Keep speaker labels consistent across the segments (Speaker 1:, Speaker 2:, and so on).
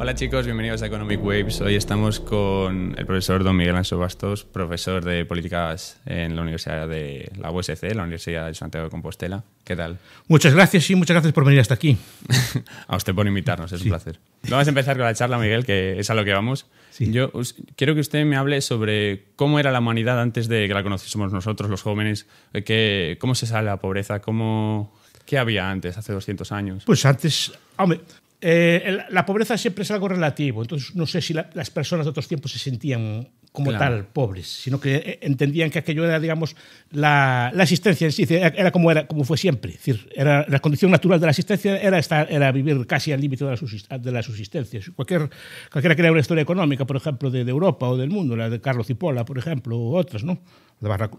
Speaker 1: Hola chicos, bienvenidos a Economic Waves. Hoy estamos con el profesor don Miguel Anso Bastos, profesor de políticas en la Universidad de la USC, la Universidad de Santiago de Compostela. ¿Qué tal?
Speaker 2: Muchas gracias y muchas gracias por venir hasta aquí. a usted
Speaker 1: por invitarnos, es un placer. Vamos a empezar con la charla, Miguel, que es a lo que vamos. Yo quiero que usted me hable sobre cómo era la humanidad antes de que la conociésemos nosotros, los jóvenes, eh, que, cómo se sale la pobreza, cómo, ¿Qué había antes, hace 200 años?
Speaker 2: Pues antes, hombre, eh, la pobreza siempre es algo relativo, entonces no sé si las personas de otros tiempos se sentían como tal pobres, sino que eh, entendían que aquello era, digamos, la, la existencia en sí, era como, era, como fue siempre. Es decir, era, la condición natural de la existencia era, estar, era vivir casi al límite de, la subsistencia. Cualquier, cualquiera que lea una historia económica, por ejemplo, de, Europa o del mundo, la de Carlos Cipolla, por ejemplo, o otras, ¿no?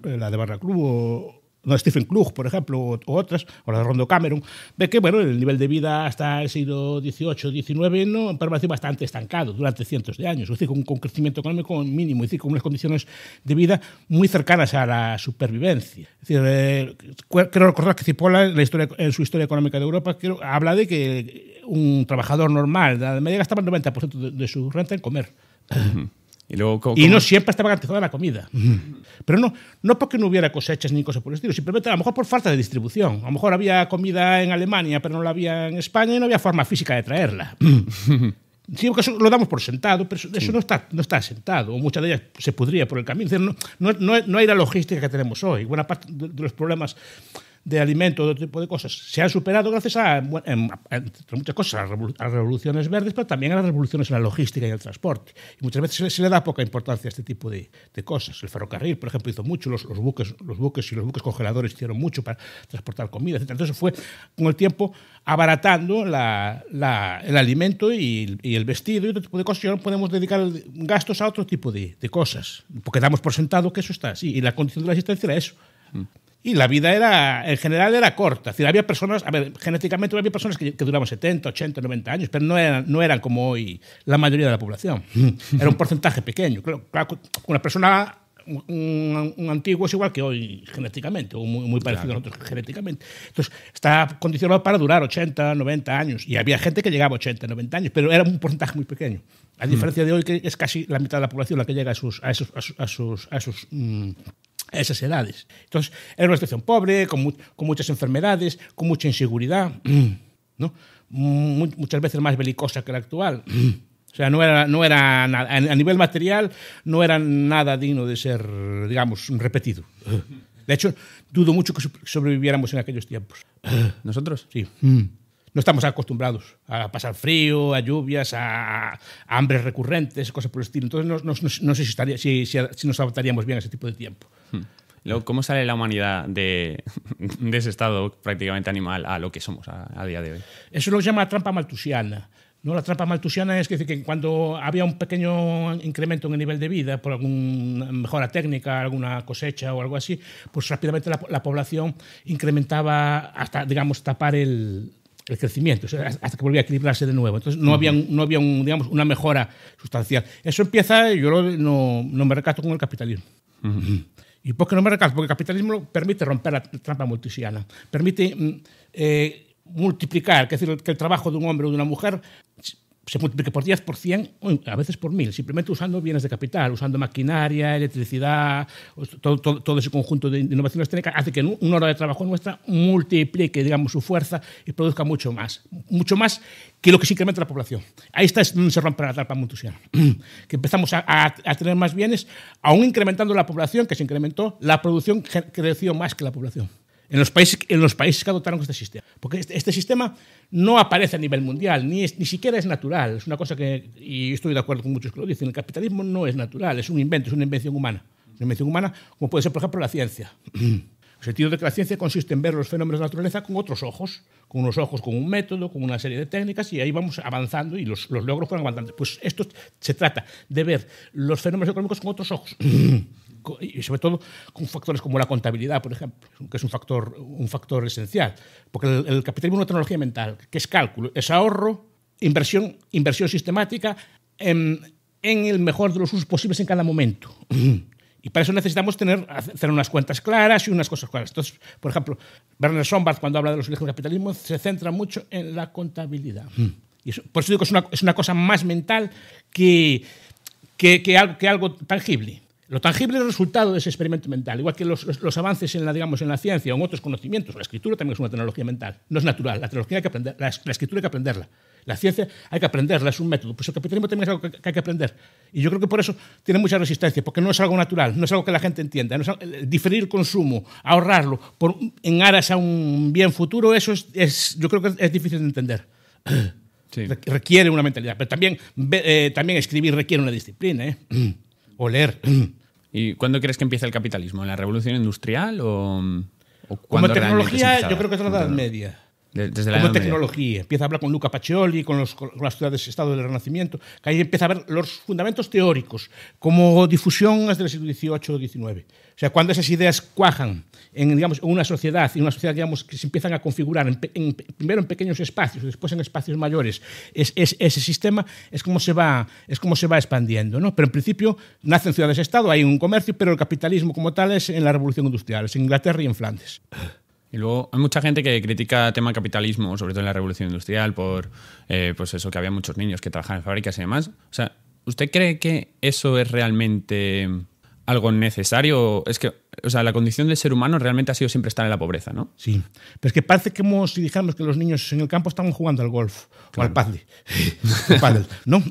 Speaker 2: La de Barraclú eh, o, Stephen Klug, por ejemplo, o, otras, o la de Rondo Cameron, ve que bueno, el nivel de vida hasta el siglo XVIII, XIX ¿no? permaneció bastante estancado durante cientos de años, es decir, con un crecimiento económico mínimo, es decir, con unas condiciones de vida muy cercanas a la supervivencia. Es eh, recordar que Cipolla, en, la historia, en su historia económica de Europa, habla de que un trabajador normal de la media gastaba el 90% de, su renta en comer. Y, no siempre estaba garantizada la comida. Pero no, no porque no hubiera cosechas ni cosas por el estilo, simplemente a lo mejor por falta de distribución. A lo mejor había comida en Alemania, pero no la había en España y no había forma física de traerla. Sí, lo damos por sentado, pero eso, no, está, no está sentado. Muchas de ellas se podría por el camino. no, no, hay la logística que tenemos hoy. Buena parte de los problemas de alimentos, de otro tipo de cosas, se han superado gracias a, muchas cosas, a las revoluciones verdes, pero también a las revoluciones en la logística y el transporte. Y muchas veces se le, da poca importancia a este tipo de, cosas. El ferrocarril, por ejemplo, hizo mucho, los, buques, los buques y los buques congeladores hicieron mucho para transportar comida, etc. Entonces fue con el tiempo abaratando el alimento y, el vestido y otro tipo de cosas. Y ahora podemos dedicar gastos a otro tipo de, cosas, porque damos por sentado que eso está así. Y la condición de la existencia era eso. Mm y la vida era, en general, era corta. había personas, a ver, genéticamente había personas que, duraban 70, 80, 90 años, pero no eran, no eran como hoy la mayoría de la población. Era un porcentaje pequeño. Claro, una persona, un, antiguo es igual que hoy genéticamente, o muy, muy parecido a nosotros genéticamente. Entonces, está condicionado para durar 80, 90 años. Y había gente que llegaba a 80, 90 años, pero era un porcentaje muy pequeño. A mm. diferencia de hoy, que es casi la mitad de la población la que llega a sus, a esos, a sus, a sus, mm, esas edades. Entonces, era una situación pobre, con, con muchas enfermedades, con mucha inseguridad, ¿no? muchas veces más belicosa que la actual. O sea, no era, no era nada, a nivel material no era nada digno de ser, digamos, repetido. De hecho, dudo mucho que sobreviviéramos en aquellos tiempos. ¿Nosotros? Sí. Mm. No estamos acostumbrados a pasar frío, a lluvias, a, hambre hambres recurrentes, cosas por el estilo. Entonces, no, no, no sé si, estaría, si, si, si nos adaptaríamos bien a ese tipo de tiempo.
Speaker 1: Hmm. ¿cómo sale la humanidad de, ese estado prácticamente animal a lo que somos a, día de hoy?
Speaker 2: Eso lo llama trampa maltusiana. ¿no? La trampa maltusiana es que, cuando había un pequeño incremento en el nivel de vida por alguna mejora técnica, alguna cosecha o algo así, pues rápidamente la, población incrementaba hasta, digamos, tapar el, crecimiento, hasta que volvía a equilibrarse de nuevo. Entonces no había, no había digamos, una mejora sustancial. Eso empieza, yo no, me recato con el capitalismo. ¿Y por qué no me recalco? Porque el capitalismo permite romper la trampa multisiana, permite mm, eh, multiplicar, es decir, que el trabajo de un hombre o de una mujer se multiplique por 10, por 100, a veces por 1000, simplemente usando bienes de capital, usando maquinaria, electricidad, todo, ese conjunto de innovaciones técnicas hace que una hora de trabajo nuestra multiplique, digamos, su fuerza y produzca mucho más, mucho más que lo que se incrementa la población. Ahí está donde se rompe la trampa mutusiana, que empezamos a, a, tener más bienes, aún incrementando la población, que se incrementó, la producción creció más que la población en los países, en los países que adoptaron este sistema. Porque este, este sistema no aparece a nivel mundial, ni, ni siquiera es natural. Es una cosa que, y estoy de acuerdo con muchos que lo dicen, el capitalismo no es natural, es un invento, es una invención humana. Una invención humana como puede ser, por ejemplo, la ciencia. El sentido de que la ciencia consiste en ver los fenómenos de la naturaleza con otros ojos, con unos ojos, con un método, con una serie de técnicas, y ahí vamos avanzando y los, los logros fueron avanzando. Pues esto se trata de ver los fenómenos económicos con otros ojos. y sobre todo con factores como la contabilidad, por ejemplo, que es un factor, un factor esencial. Porque el, capitalismo es una tecnología mental, que es cálculo, es ahorro, inversión, inversión sistemática em, en, el mejor de los usos posibles en cada momento. Y para eso necesitamos tener, hacer unas cuentas claras y unas cosas claras. Entonces, por ejemplo, Werner Sombart, cuando habla de los orígenes del capitalismo, se centra mucho en la contabilidad. Y por eso digo que es una, es una cosa más mental que, que, que algo tangible. Lo tangible es el resultado de ese experimento mental, igual que los, los, avances en la, digamos, en la ciencia o en otros conocimientos. La escritura también es una tecnología mental, no es natural. La, tecnología que aprender, la, escritura hay que aprenderla. La ciencia hay que aprenderla, es un método. Pues el capitalismo también es algo que, hay que aprender. Y yo creo que por eso tiene mucha resistencia, porque no es algo natural, no es algo que la gente entienda. No diferir consumo, ahorrarlo en aras a un bien futuro, eso es, yo creo que es difícil de entender. Requiere una mentalidad, pero también, eh, también escribir requiere una disciplina, ¿eh?
Speaker 1: o leer. ¿Y cuándo crees que empieza el capitalismo? ¿En la revolución industrial o,
Speaker 2: Como tecnología, yo creo que es la Edad Media. Desde la como tecnología. Empieza a hablar con Luca Pacioli, con, las ciudades-estado del Renacimiento, que ahí empieza a ver los fundamentos teóricos como difusión desde el siglo XVIII o XIX. O sea, cuando esas ideas cuajan en una sociedad, y una sociedad digamos, que se empiezan a configurar en, primero en pequeños espacios, después en espacios mayores, ese sistema es como se va, es como se va expandiendo. Pero en principio nacen ciudades-estado, hay un comercio, pero el capitalismo como tal es en la revolución industrial, es en Inglaterra y en Flandes.
Speaker 1: Y luego hay mucha gente que critica tema capitalismo, sobre todo en la revolución industrial, por eh, pues eso, que había muchos niños que trabajaban en fábricas y demás. O sea, ¿usted cree que eso es realmente algo necesario? Es que, o sea, la condición del ser humano realmente ha sido siempre estar en la
Speaker 2: pobreza, ¿no? Sí. Pero es que parece que si dijéramos que los niños en el campo estaban jugando al golf o al paddle. no,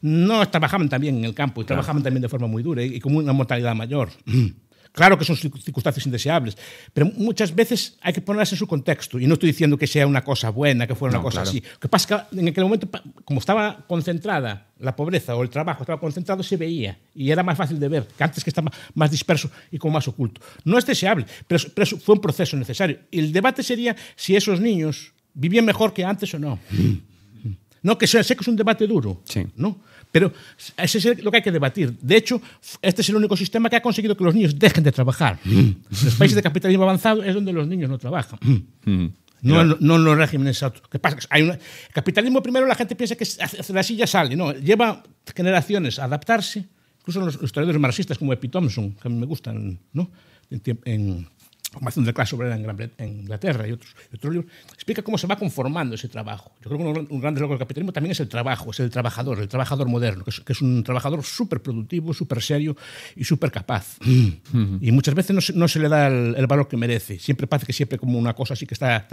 Speaker 2: no trabajaban también en el campo y trabajaban también de forma muy dura y con una mortalidad mayor. Claro que son circunstancias indeseables, pero muchas veces hay que ponerlas en su contexto. Y no estoy diciendo que sea una cosa buena, que fuera una cosa así. Lo que pasa es que en aquel momento, como estaba concentrada la pobreza o el trabajo, estaba concentrado, se veía. Y era más fácil de ver, que antes que estaba más disperso y como más oculto. No es deseable, pero, fue un proceso necesario. Y el debate sería si esos niños vivían mejor que antes o no. Mm. No, que sé, sé que es un debate duro, sí. ¿no? Pero eso es lo que hay que debatir. De hecho, este es el único sistema que ha conseguido que los niños dejen de trabajar. En mm. los países de capitalismo avanzado es donde los niños no trabajan. Mm. No, en no, los regímenes ¿Qué pasa? Hay capitalismo primero la gente piensa que hace la silla sale, no, lleva generaciones a adaptarse, incluso los historiadores marxistas como Epi Thompson, que a mí me gustan, ¿no? en, formación de clase obrera en Inglaterra y otros, otros, libros, explica cómo se va conformando ese trabajo. Yo creo que un gran logro del capitalismo también es el trabajo, es el trabajador, el trabajador moderno, que es, un trabajador súper productivo, súper serio y súper capaz. Y muchas veces no se, le da el, valor que merece. Siempre parece que siempre como una cosa así que está,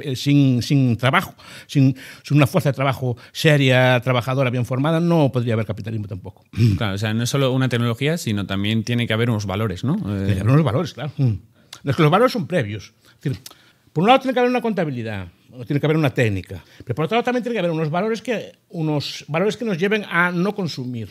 Speaker 2: eh, sin, sin, trabajo, sin, una fuerza de trabajo seria, trabajadora, bien formada, no podría haber capitalismo tampoco.
Speaker 1: Claro, o sea, no es solo una tecnología, sino también tiene que haber unos valores, ¿no? Tiene que haber unos
Speaker 2: valores, claro. Los los valores son previos. Es decir, por un lado tiene que haber una contabilidad, tiene que haber una técnica, pero por otro lado también tiene que haber unos valores que, unos valores que nos lleven a no consumir,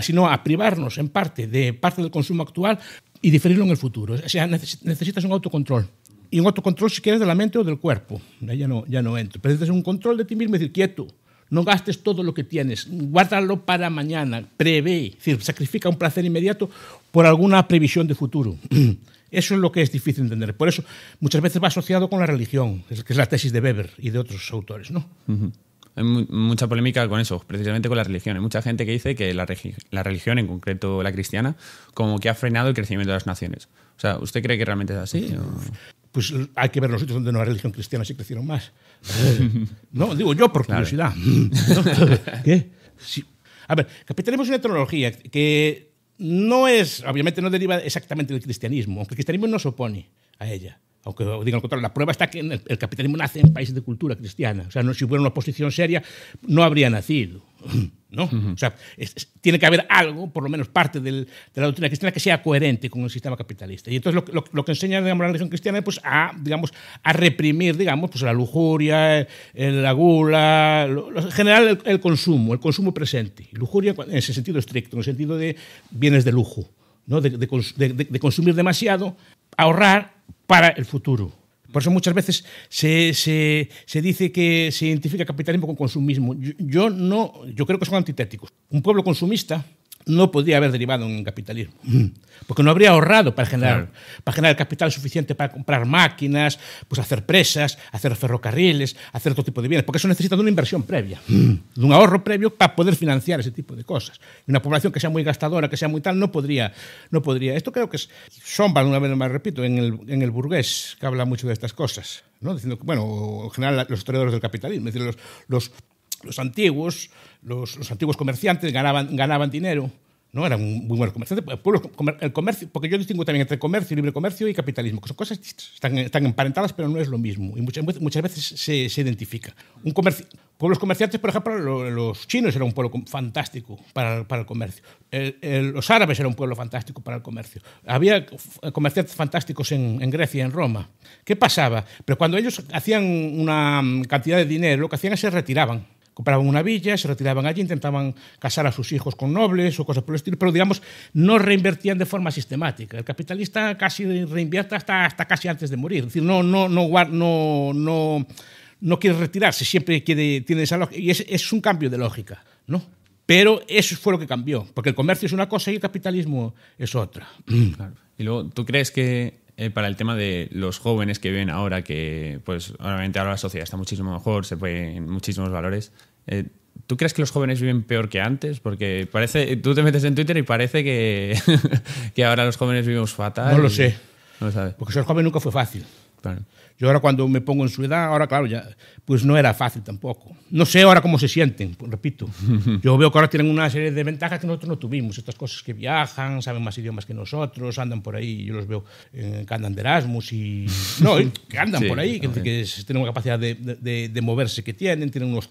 Speaker 2: sino a privarnos en parte de parte del consumo actual y diferirlo en el futuro. O sea, necesitas un autocontrol. Y un autocontrol, si quieres, de la mente o del cuerpo. Ya no, ya no entro. Pero necesitas un control de ti mismo y decir, quieto, no gastes todo lo que tienes, guárdalo para mañana, prevé, es decir, sacrifica un placer inmediato por alguna previsión de futuro. Eso es lo que es difícil entender. Por eso muchas veces va asociado con la religión, que es la tesis de Weber y de otros autores. ¿no?
Speaker 1: Hay mucha polémica con eso, precisamente con la religión. Hay mucha gente que dice que la, religión, en concreto la cristiana, como que ha frenado el crecimiento de las naciones. O sea, ¿usted cree que realmente es así?
Speaker 2: Pues hay que ver los sitios donde no hay religión cristiana se crecieron más. no, digo yo por curiosidad. ¿Qué? A ver, capitalismo una etnología que no es, obviamente no deriva exactamente del cristianismo, aunque el cristianismo no se opone a ella. Aunque digan lo contrario, la prueba está que el, capitalismo nace en países de cultura cristiana. O sea, no, si hubiera una oposición seria, no habría nacido. ¿no? O sea, tiene que haber algo, por lo menos parte del, de la doctrina cristiana, que sea coherente con el sistema capitalista. Y entonces lo, que enseña la religión cristiana es pues, a, digamos, a reprimir digamos, pues, la lujuria, la gula, en general el, consumo, el consumo presente. Lujuria en ese sentido estricto, en el sentido de bienes de lujo, ¿no? de consumir demasiado, ahorrar para el futuro por eso muchas veces se, dice que se identifica capitalismo con consumismo. yo, no, yo creo que son antitéticos. Un pueblo consumista no podría haber derivado en capitalismo, porque no habría ahorrado para generar, claro. para generar capital suficiente para comprar máquinas, pues hacer presas, hacer ferrocarriles, hacer otro tipo de bienes, porque eso necesita de una inversión previa, de un ahorro previo para poder financiar ese tipo de cosas. Y una población que sea muy gastadora, que sea muy tal, no podría. No podría. Esto creo que es sombra, una vez más repito, en el, en el burgués, que habla mucho de estas cosas. ¿no? Diciendo que, bueno, en general los historiadores del capitalismo, es decir, los, los los antiguos, los, antiguos comerciantes ganaban, ganaban dinero. ¿no? Eran muy buenos comerciantes. Pues, el comercio, porque yo distingo también entre comercio, libre comercio y capitalismo, que son cosas que están, emparentadas, pero no es lo mismo. Y muchas, muchas veces se, identifica. Un comercio, pueblos comerciantes, por ejemplo, los chinos eran un pueblo fantástico para, el comercio. los árabes eran un pueblo fantástico para el comercio. Había comerciantes fantásticos en, en Grecia, en Roma. ¿Qué pasaba? Pero cuando ellos hacían una mm, cantidad de dinero, lo que hacían es que se retiraban compraban una villa, se retiraban allí, intentaban casar a sus hijos con nobles o cosas por el estilo, pero digamos, no reinvertían de forma sistemática. El capitalista casi reinvierte hasta, hasta casi antes de morir, es decir, no, no, no, no, no, no quiere retirarse, siempre quiere, tiene esa lógica, y es, es un cambio de lógica, ¿no? Pero eso fue lo que cambió, porque el comercio es una cosa y el capitalismo es otra. Y luego, ¿tú crees que eh, para el tema de los jóvenes
Speaker 1: que viven ahora, que pues obviamente ahora la sociedad está muchísimo mejor, se pueden muchísimos valores. Eh, ¿Tú crees que los jóvenes viven peor que antes? Porque parece, tú te metes en Twitter y parece que, que ahora los jóvenes vivimos fatal. No lo sé. No lo
Speaker 2: Porque ser joven nunca fue fácil. Yo ahora cuando me pongo en su edad, ahora claro, ya pues no era fácil tampoco. No sé ahora cómo se sienten, pues, repito. Yo veo que ahora tienen una serie de ventajas que nosotros no tuvimos. Estas cosas que viajan, saben más idiomas que nosotros, andan por ahí, yo los veo en eh, que andan de Erasmus y... No, que andan por ahí, que, tienen una capacidad de, moverse que tienen, tienen unos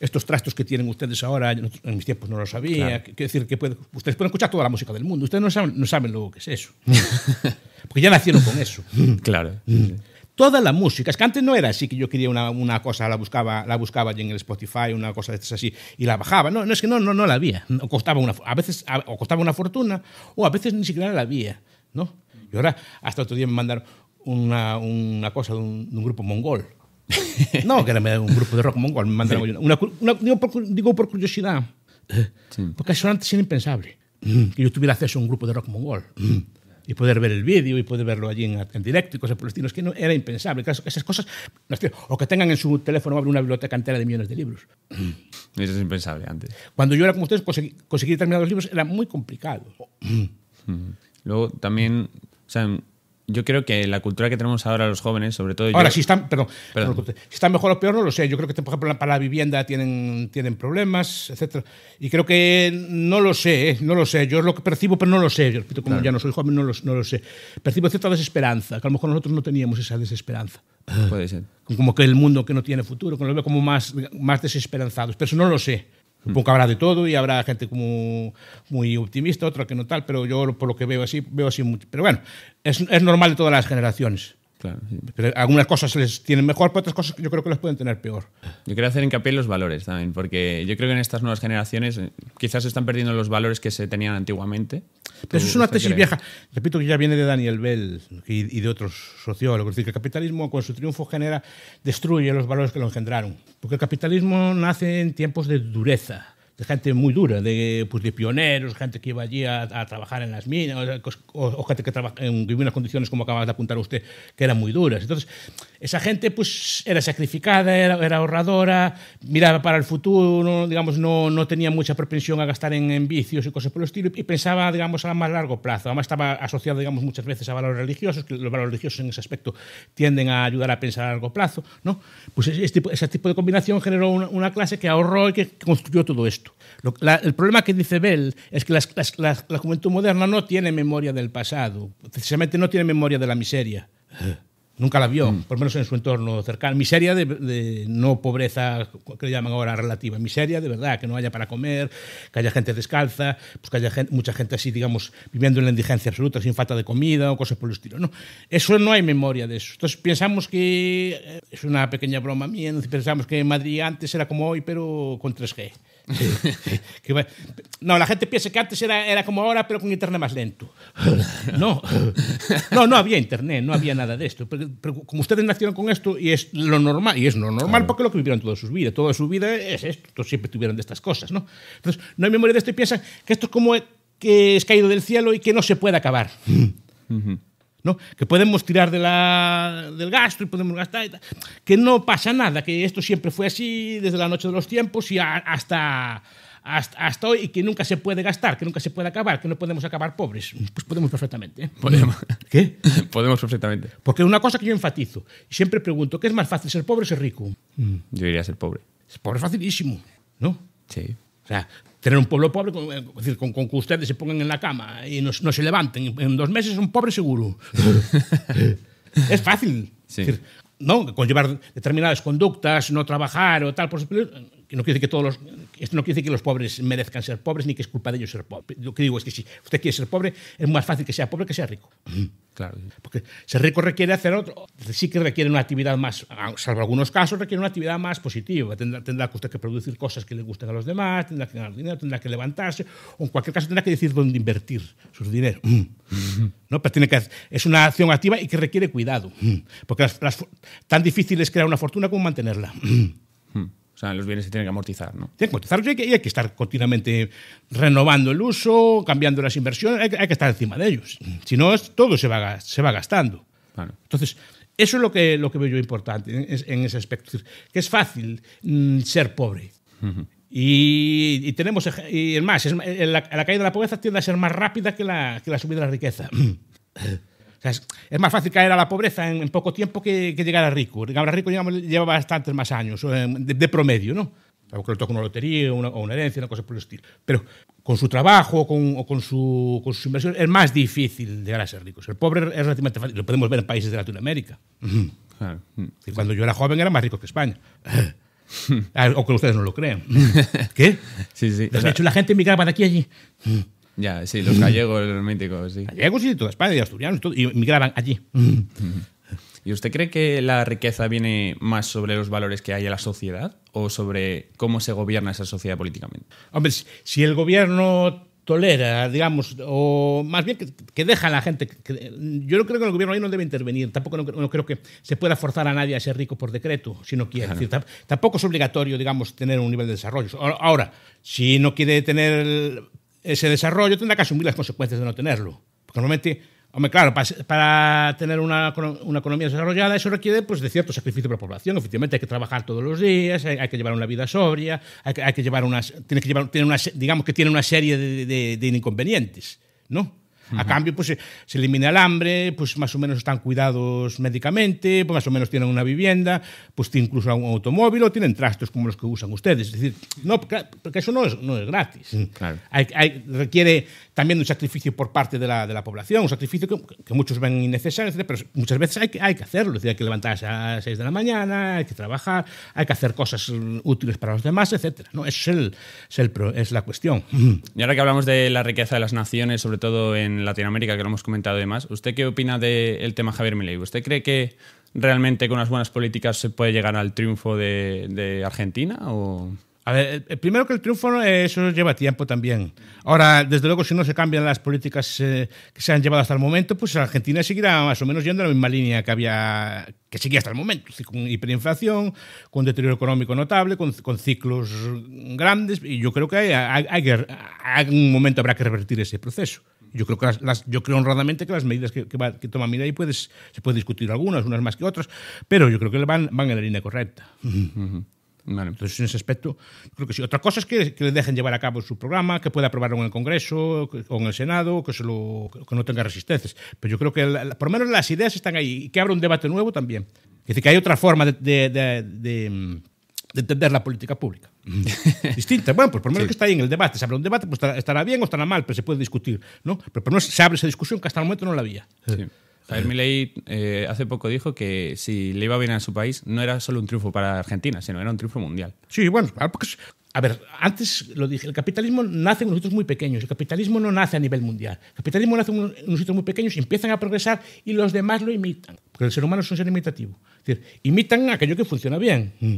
Speaker 2: Estos trastos que tienen ustedes ahora, en mis tiempos no lo sabía. Quiero decir que ustedes pueden escuchar toda la música del mundo. Ustedes no saben, no saben lo que es eso. Porque ya nacieron con eso. claro. Mm toda la música. Es que antes no era así que yo quería una, cosa, la buscaba, la buscaba en el Spotify, una cosa de estas así, y la bajaba. No, no es que no, no, no la había. O costaba una, a veces costaba una fortuna, o a veces ni siquiera la había. ¿no? Y ahora, hasta otro día me mandaron una, cosa de un, grupo mongol. no, que era un grupo de rock mongol, me mandaron una, digo, por, curiosidad, eh, porque eso antes era impensable, mm, que yo tuviera acceso a un grupo de rock mongol. Mm y poder ver el vídeo y poder verlo allí en, en directo y cosas por el estilo. que era impensable. esas cosas, o que tengan en su teléfono una biblioteca entera de millones de libros.
Speaker 1: Eso es impensable antes.
Speaker 2: Cuando yo era como ustedes, conseguir, terminar los libros era muy complicado.
Speaker 1: Luego también, yo creo que la cultura que tenemos ahora los jóvenes, sobre todo. Ahora, si están, perdón,
Speaker 2: están mejor o peor, no lo sé. Yo creo que, por ejemplo, para la vivienda tienen, tienen problemas, etc. Y creo que no lo sé, eh, no lo sé. Yo es lo que percibo, pero no lo sé. Yo como ya no soy joven, no lo, sé. Percibo cierta desesperanza, que a lo mejor nosotros no teníamos esa desesperanza. Puede ser. Como que el mundo que no tiene futuro, que nos ve como más, más desesperanzados. Pero eso no lo sé. Supongo que habrá de todo y habrá gente como muy optimista, otra que no tal, pero yo por lo que veo así, veo así mucho. Pero bueno, es normal de todas las generaciones. Pero algunas cosas les tienen mejor, pero otras cosas yo creo que las pueden tener peor. Yo quiero hacer hincapié en los
Speaker 1: valores también, porque yo creo que en estas nuevas generaciones eh, quizás se están perdiendo los valores que se tenían antiguamente.
Speaker 2: Pero eso es una tesis vieja. Repito que ya viene de Daniel Bell y, y, de otros sociólogos. Es decir, que el capitalismo con su triunfo genera, destruye los valores que lo engendraron. Porque el capitalismo nace en tiempos de dureza de gente muy dura, de, pues, de pioneros, gente que iba allí a, trabajar en las minas, o, gente que trabaja en unas condiciones, como acabas de apuntar usted, que eran muy duras. Entonces, esa gente pues, era sacrificada, era, ahorradora, miraba para el futuro, digamos, no, no tenía mucha propensión a gastar en, en, vicios y cosas por el estilo, y pensaba, digamos, a más largo plazo. Además, estaba asociado, digamos, muchas veces a valores religiosos, que los valores religiosos en ese aspecto tienden a ayudar a pensar a largo plazo, ¿no? Pues ese, tipo de combinación generó una clase que ahorró y que construyó todo esto el problema que dice Bell es que la juventud moderna no tiene memoria del pasado, precisamente no tiene memoria de la miseria. Eh, nunca la vio, mm. por lo menos en su entorno cercano. Miseria de, no pobreza, que le llaman ahora relativa. Miseria de verdad, que no haya para comer, que haya gente descalza, pues que haya mucha gente así, digamos, viviendo en la indigencia absoluta, sin falta de comida o cosas por el estilo. No, eso no hay memoria de eso. Entonces pensamos que, eh, es una pequeña broma mía, pensamos que Madrid antes era como hoy, pero con 3G. no, la gente piensa que antes era, era como ahora, pero con internet más lento. No, no, no había internet, no había nada de esto. Pero, como ustedes nacieron con esto, y es lo normal, y es lo normal porque es lo que vivieron toda su vida. Toda su vida es esto, siempre tuvieron de estas cosas, ¿no? Entonces, no hay memoria de esto y piensan que esto es como que es caído del cielo y que no se puede acabar que podemos tirar de del gasto y podemos gastar, que no pasa nada, que esto siempre fue así desde la noche de los tiempos y hasta, hasta, hoy, y que nunca se puede gastar, que nunca se puede acabar, que no podemos acabar pobres. Pues podemos perfectamente. ¿eh? Podemos. ¿Qué? podemos perfectamente. Porque una cosa que yo enfatizo, y siempre pregunto, ¿qué es más fácil, ser pobre o ser rico?
Speaker 1: Yo diría ser pobre.
Speaker 2: es pobre facilísimo, ¿no? Sí. O sea, tener un pueblo pobre, con, es eh, decir, con, con que ustedes se pongan en la cama y no, no se levanten, en dos meses un pobre seguro. es fácil. Sí. Es decir, ¿no? Conllevar determinadas conductas, no trabajar o tal, por supuesto no quiere que todos esto no quiere decir que los pobres merezcan ser pobres ni que es culpa de ellos ser pobres. Lo que digo es que si usted quiere ser pobre, es más fácil que sea pobre que sea rico. Claro. Porque ser rico requiere hacer otro, sí que requiere una actividad más, ah, salvo algunos casos, requiere una actividad más positiva. Tendrá, usted que producir cosas que le gusten a los demás, tendrá que ganar dinero, tendrá que levantarse, o en cualquier caso tendrá que decir dónde invertir su dinero. ¿No? Pero tiene que, es una acción activa y que requiere cuidado. Porque tan difícil es crear una fortuna como mantenerla los bienes se tienen que amortizar, Tienen que amortizar y hay que, estar continuamente renovando el uso, cambiando las inversiones, hay que, estar encima de ellos. Si no, todo se va, gastando. Entonces, eso es lo que, veo yo importante en, ese aspecto. Que es fácil mm, ser pobre. y, tenemos, y es más, la, caída de la pobreza tiende a ser más rápida que la, que la subida de la riqueza. es, más fácil caer a la pobreza en, poco tiempo que, llegar a rico. Llegar a rico lleva bastantes más años, eh, de, promedio, ¿no? Aunque le toque una lotería o una herencia, una cosa por el estilo. Pero con su trabajo o con, su, con sus inversiones es más difícil llegar a ser ricos. El pobre es relativamente fácil. Lo podemos ver en países de Latinoamérica. Mm-hmm. cuando yo era joven era más rico que España. Ah, o que ustedes no lo crean. ¿Qué? Sí, sí. De hecho, la gente migraba de aquí a allí. Ya, sí, los gallegos, los míticos, sí. Gallegos y de toda España, y asturianos y todo, y migraban allí.
Speaker 1: ¿Y usted cree que la riqueza viene más sobre los valores que hay en la sociedad o sobre
Speaker 2: cómo se gobierna esa sociedad políticamente? Hombre, si el gobierno tolera, digamos, o más bien que, deja a la gente. yo no creo que el gobierno ahí no debe intervenir, tampoco no, creo que se pueda forzar a nadie a ser rico por decreto, si no quiere. tampoco es obligatorio, digamos, tener un nivel de desarrollo. Ahora, si no quiere tener ese desarrollo tendrá que asumir las consecuencias de no tenerlo. Porque normalmente, hombre, claro, para, tener una, economía desarrollada eso requiere pues, de cierto sacrificio de la población. Oficialmente hay que trabajar todos los días, hay, que llevar una vida sobria, hay que, llevar unas, que tiene una, digamos que tiene una serie de, de inconvenientes, ¿no? A cambio, pues se elimina el hambre, pues más o menos están cuidados médicamente, pues más o menos tienen una vivienda, pues incluso un automóvil o tienen trastos como los que usan ustedes. Es decir, no, porque eso no es, no es gratis. Mm, requiere también un sacrificio por parte de la, de la población, un sacrificio que, muchos ven innecesario, etcétera, pero muchas veces hay que, hay que hacerlo. Es decir, hay que levantarse a las 6 de la mañana, hay que trabajar, hay que hacer cosas mm, útiles para los demás, etcétera. ¿no? Es, el, es, el, es la cuestión.
Speaker 1: Y ahora que hablamos de
Speaker 2: la riqueza de las naciones,
Speaker 1: sobre todo en Latinoamérica, que lo hemos comentado y demás. ¿Usted qué opina del tema Javier Milei? ¿Usted cree que realmente con unas buenas políticas se puede llegar al triunfo de, Argentina? O...
Speaker 2: A ver, eh, eh, primero que el triunfo, eh, eso lleva tiempo también. Ahora, desde luego, si no se cambian las políticas que se han llevado hasta el momento, pues Argentina seguirá más o menos yendo en la misma línea que había que seguía hasta el momento, con hiperinflación, con deterioro económico notable, con, ciclos grandes, y yo creo que hay, hay, momento habrá que revertir ese proceso yo creo que las, yo creo honradamente que las medidas que, que, toma Mirai puedes, se puede discutir algunas, unas más que otras, pero yo creo que van, van en la línea correcta. Entonces, en ese aspecto, creo que sí. Otra cosa es que, le dejen llevar a cabo su programa, que pueda aprobarlo en el Congreso o en el Senado, que, se que no tenga resistencias. Pero yo creo que por lo menos las ideas están ahí y que abra un debate nuevo también. Es decir, que hay otra forma de mm, de entender la política pública. Distinta. Bueno, pues por lo menos que está ahí en el debate. Se abre un debate, pues estará bien o estará mal, pero se puede discutir. ¿no? Pero por lo menos se abre esa discusión que hasta el momento no la había. Sí. Javier Milei eh, hace poco dijo que si le iba bien a su país no era solo un triunfo para Argentina, sino era un triunfo mundial. Sí, bueno, ah, a ver, antes lo dije, el capitalismo nace en unos sitios muy pequeños, el capitalismo no nace a nivel mundial, el capitalismo nace en unos sitios muy pequeños, y empiezan a progresar y los demás lo imitan, porque el ser humano es un ser imitativo, es decir, imitan aquello que funciona bien. Mm.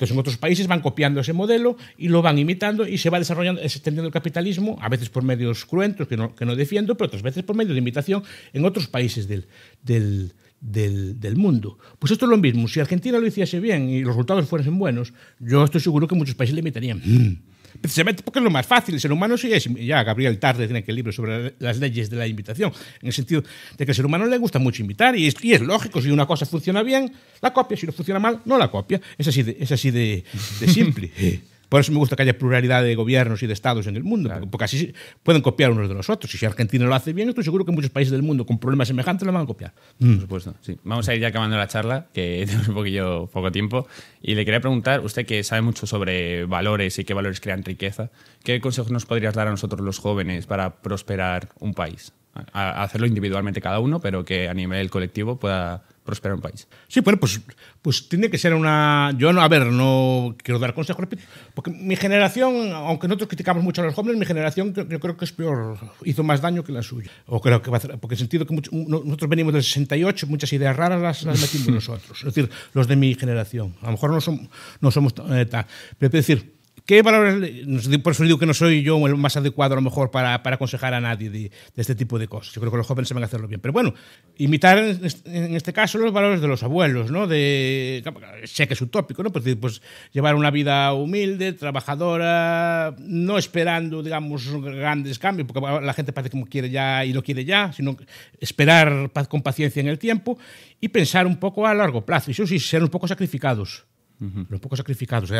Speaker 2: Entonces, en otros países van copiando ese modelo y lo van imitando y se va desarrollando, extendiendo el capitalismo, a veces por medios cruentos que no, que no defiendo, pero otras veces por medio de imitación en otros países del, del, mundo. Pues esto es lo mismo. Si Argentina lo hiciese bien y los resultados fuesen buenos, yo estoy seguro que muchos países le imitarían. Mm precisamente porque es lo más fácil, el ser humano sí es, ya Gabriel Tarde tiene el libro sobre las leyes de la invitación, en el sentido de que al ser humano le gusta mucho invitar y es, lógico, si una cosa funciona bien, la copia, si no funciona mal, no la copia, es así es de simple. Por eso me gusta que haya pluralidad de gobiernos y de estados en el mundo, porque, así pueden copiar unos de los otros. Y si Argentina lo hace bien, estoy seguro que muchos países del mundo con problemas semejantes lo van a copiar. Por mm.
Speaker 1: supuesto, Vamos a ir ya acabando la charla, que tenemos un poquillo poco tiempo. Y le quería preguntar, usted que sabe mucho sobre valores y qué valores crean riqueza, ¿qué consejos nos podrías dar a nosotros los jóvenes para prosperar
Speaker 2: un país? hacerlo individualmente cada uno, pero que a nivel colectivo pueda prosperar un país. Sí, bueno, pues, pues tiene que ser una... Yo, no, a ver, no quiero dar consejos, porque mi generación, aunque nosotros criticamos mucho a los jóvenes, mi generación yo creo que es peor, hizo más daño que la suya. O creo que va a hacer, porque el sentido que nosotros venimos del 68, muchas ideas raras las, metimos nosotros, es decir, los de mi generación. A lo mejor no, son, no somos eh, tan Pero es decir, ¿Qué valores? Por eso digo que no soy yo el más adecuado a lo mejor para, aconsejar a nadie de, este tipo de cosas. Yo creo que los jóvenes se van a hacerlo bien. Pero bueno, imitar en este caso los valores de los abuelos, ¿no? De, sé que es utópico, ¿no? Pues, pues llevar una vida humilde, trabajadora, no esperando, digamos, grandes cambios, porque la gente parece como quiere ya y lo quiere ya, sino esperar con paciencia en el tiempo y pensar un poco a largo plazo. Y eso sí, ser un poco sacrificados un poco sacrificados.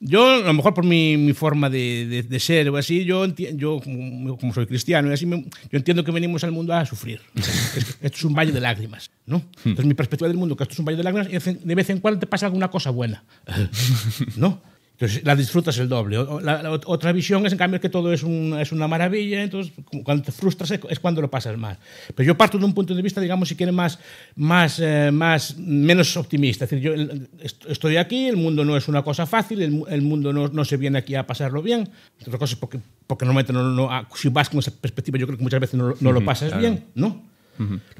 Speaker 2: yo, a lo mejor por mi, mi forma de, de, ser o así, yo, yo como, soy cristiano y así, yo entiendo que venimos al mundo a sufrir. esto es un valle de lágrimas, ¿no? Entonces, mi perspectiva del mundo, que esto es un valle de lágrimas, y de vez en cuando te pasa alguna cosa buena, ¿no? Entonces la disfrutas el doble. la, otra visión es, en cambio, que todo es, un, es una maravilla, entonces cuando te frustras es cuando lo pasas mal. Pero yo parto de un punto de vista, digamos, si quieres, más, más, eh, más, menos optimista. Es decir, yo estoy aquí, el mundo no es una cosa fácil, el, mundo no, no, se viene aquí a pasarlo bien. Otra cosa es porque, porque normalmente no, si vas con esa perspectiva, yo creo que muchas veces no, lo pasas bien, ¿no?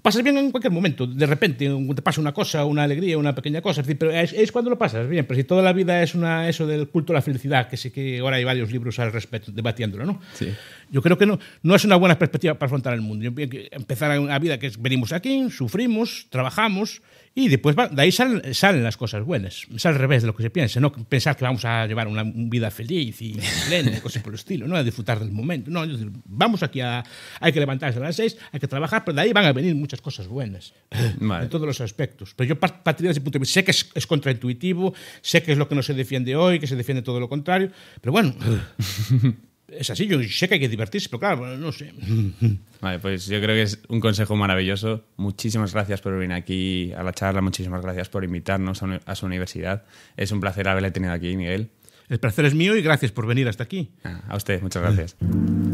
Speaker 2: Pasas bien en cualquier momento, de repente te pasa una cosa, una alegría, una pequeña cosa, es pero es, cuando lo pasas bien, pero si toda la vida es una, eso del culto a la felicidad, que sé que ahora hay varios libros al respecto debatiéndolo, ¿no? Sí. Yo creo que no, no es una buena perspectiva para afrontar el mundo. Empezar una vida que es, venimos aquí, sufrimos, trabajamos y después de ahí salen, las cosas buenas. Es al revés de lo que se piensa, no pensar que vamos a llevar una vida feliz y plena, cosas por el estilo, no a disfrutar del momento. No, vamos aquí a. Hay que levantarse a las seis, hay que trabajar, pero de ahí van a venir muchas cosas buenas en todos los aspectos. Pero yo partiría de ese punto de vista. Sé que es, es, contraintuitivo, sé que es lo que no se defiende hoy, que se defiende todo lo contrario, pero bueno. es así. Yo sé que hay que divertirse, pero claro, no sé.
Speaker 1: Vale, pues yo creo que es un consejo maravilloso. Muchísimas gracias por venir aquí a la charla, muchísimas gracias por invitarnos a, su universidad. Es un placer haberle tenido aquí, Miguel.
Speaker 2: El placer es mío y gracias por venir hasta aquí. Ah, a usted, muchas gracias.